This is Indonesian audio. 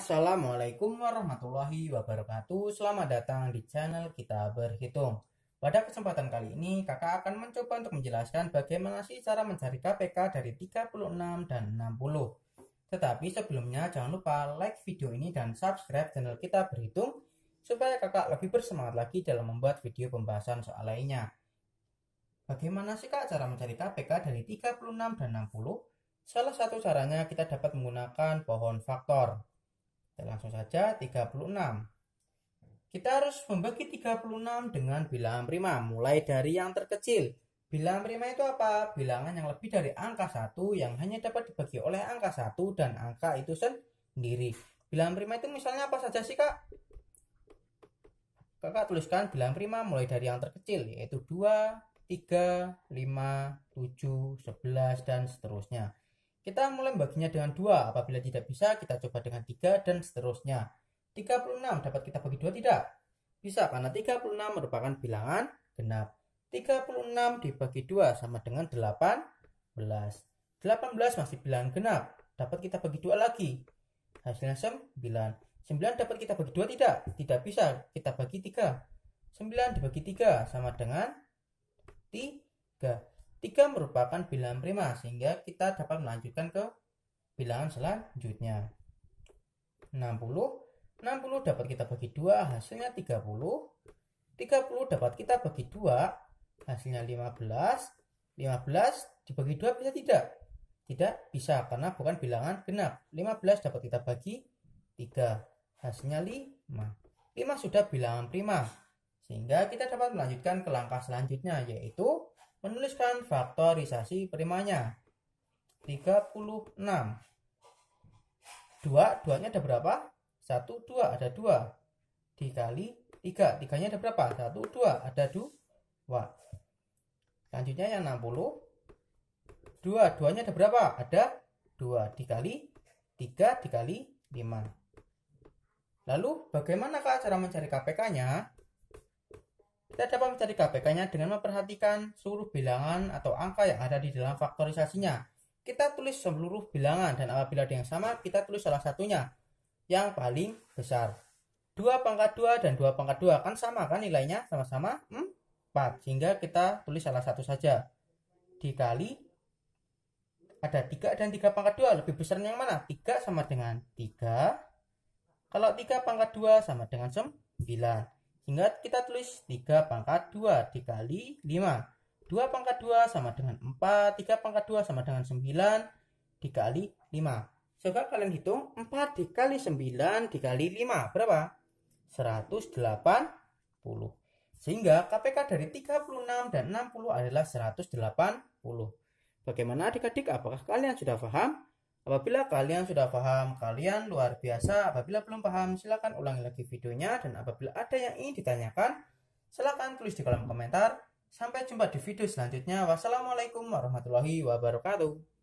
Assalamualaikum warahmatullahi wabarakatuh Selamat datang di channel kita berhitung Pada kesempatan kali ini kakak akan mencoba untuk menjelaskan bagaimana sih cara mencari KPK dari 36 dan 60 Tetapi sebelumnya jangan lupa like video ini dan subscribe channel kita berhitung Supaya kakak lebih bersemangat lagi dalam membuat video pembahasan soal lainnya Bagaimana sih kak cara mencari KPK dari 36 dan 60? Salah satu caranya kita dapat menggunakan pohon faktor kita langsung saja 36. Kita harus membagi 36 dengan bilangan prima mulai dari yang terkecil. Bilangan prima itu apa? Bilangan yang lebih dari angka 1 yang hanya dapat dibagi oleh angka 1 dan angka itu sendiri. Bilangan prima itu misalnya apa saja sih kak? Kakak tuliskan bilangan prima mulai dari yang terkecil yaitu 2, 3, 5, 7, 11, dan seterusnya. Kita mulai membaginya dengan 2, Apabila tidak bisa, kita coba dengan 3 dan seterusnya. 36 dapat kita bagi 2 tidak? Bisa karena 36 merupakan bilangan genap. 36 dibagi 2 sama dengan 18. 18 masih bilangan genap. Dapat kita bagi 2 lagi. Hasilnya 9. 9 dapat kita bagi 2 tidak? Tidak bisa. Kita bagi 3. 9 dibagi 3 sama dengan 3. 3 merupakan bilangan prima sehingga kita dapat melanjutkan ke bilangan selanjutnya. 60 60 dapat kita bagi 2 hasilnya 30 30 dapat kita bagi 2 hasilnya 15 15 dibagi 2 bisa tidak? Tidak bisa karena bukan bilangan genap 15 dapat kita bagi 3 hasilnya 5 5 sudah bilangan prima sehingga kita dapat melanjutkan ke langkah selanjutnya yaitu Menuliskan faktorisasi primanya. 36. 2, 2 nya ada berapa? 1, 2, ada 2. Dikali 3, 3 nya ada berapa? 1, 2, ada 2. Selanjutnya yang 60. 2, 2 nya ada berapa? Ada 2 dikali 3 dikali 5. Lalu bagaimanakah cara mencari KPK-nya? Kita dapat mencari kpk nya dengan memperhatikan seluruh bilangan atau angka yang ada di dalam faktorisasinya. Kita tulis seluruh bilangan dan apabila ada yang sama, kita tulis salah satunya yang paling besar. 2 pangkat 2 dan 2 pangkat 2 kan sama kan nilainya sama-sama 4 sehingga kita tulis salah satu saja dikali ada 3 dan 3 pangkat 2 lebih besar yang mana 3 sama dengan 3 kalau 3 pangkat 2 sama dengan 9 Ingat kita tulis 3 pangkat 2 dikali 5. 2 pangkat 2 sama dengan 4, 3 pangkat 2 sama dengan 9 dikali 5. Coba kalian hitung 4 dikali 9 dikali 5 berapa? 180. Sehingga KPK dari 36 dan 60 adalah 180. Bagaimana adik-adik apakah kalian sudah paham? Apabila kalian sudah paham, kalian luar biasa. Apabila belum paham, silakan ulangi lagi videonya. Dan apabila ada yang ingin ditanyakan, silakan tulis di kolom komentar. Sampai jumpa di video selanjutnya. Wassalamualaikum warahmatullahi wabarakatuh.